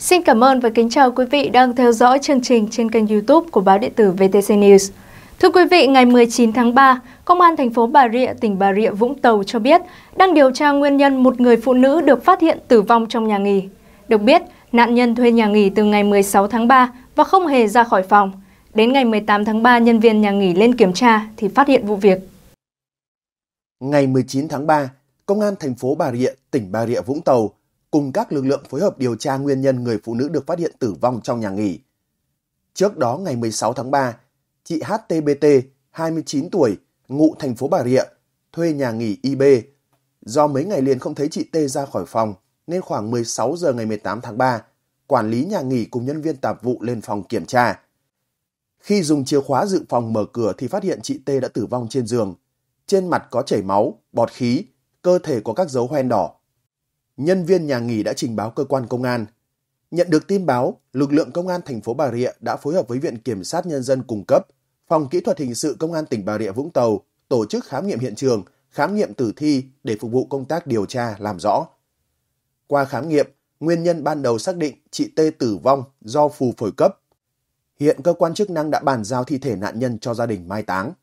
Xin cảm ơn và kính chào quý vị đang theo dõi chương trình trên kênh YouTube của báo điện tử VTC News. Thưa quý vị, ngày 19 tháng 3, Công an thành phố Bà Rịa, tỉnh Bà Rịa, Vũng Tàu cho biết đang điều tra nguyên nhân một người phụ nữ được phát hiện tử vong trong nhà nghỉ. Được biết, nạn nhân thuê nhà nghỉ từ ngày 16 tháng 3 và không hề ra khỏi phòng. Đến ngày 18 tháng 3, nhân viên nhà nghỉ lên kiểm tra thì phát hiện vụ việc. Ngày 19 tháng 3, Công an thành phố Bà Rịa, tỉnh Bà Rịa, Vũng Tàu cùng các lực lượng phối hợp điều tra nguyên nhân người phụ nữ được phát hiện tử vong trong nhà nghỉ. Trước đó ngày 16 tháng 3, chị HTBT, 29 tuổi, ngụ thành phố Bà Rịa, thuê nhà nghỉ IB. Do mấy ngày liền không thấy chị T ra khỏi phòng, nên khoảng 16 giờ ngày 18 tháng 3, quản lý nhà nghỉ cùng nhân viên tạp vụ lên phòng kiểm tra. Khi dùng chìa khóa dự phòng mở cửa thì phát hiện chị T đã tử vong trên giường. Trên mặt có chảy máu, bọt khí, cơ thể có các dấu hoen đỏ, nhân viên nhà nghỉ đã trình báo cơ quan công an. Nhận được tin báo, lực lượng công an thành phố Bà Rịa đã phối hợp với Viện Kiểm sát Nhân dân cung cấp, Phòng Kỹ thuật Hình sự Công an tỉnh Bà Rịa Vũng Tàu tổ chức khám nghiệm hiện trường, khám nghiệm tử thi để phục vụ công tác điều tra làm rõ. Qua khám nghiệm, nguyên nhân ban đầu xác định chị T tử vong do phù phổi cấp. Hiện cơ quan chức năng đã bàn giao thi thể nạn nhân cho gia đình mai táng.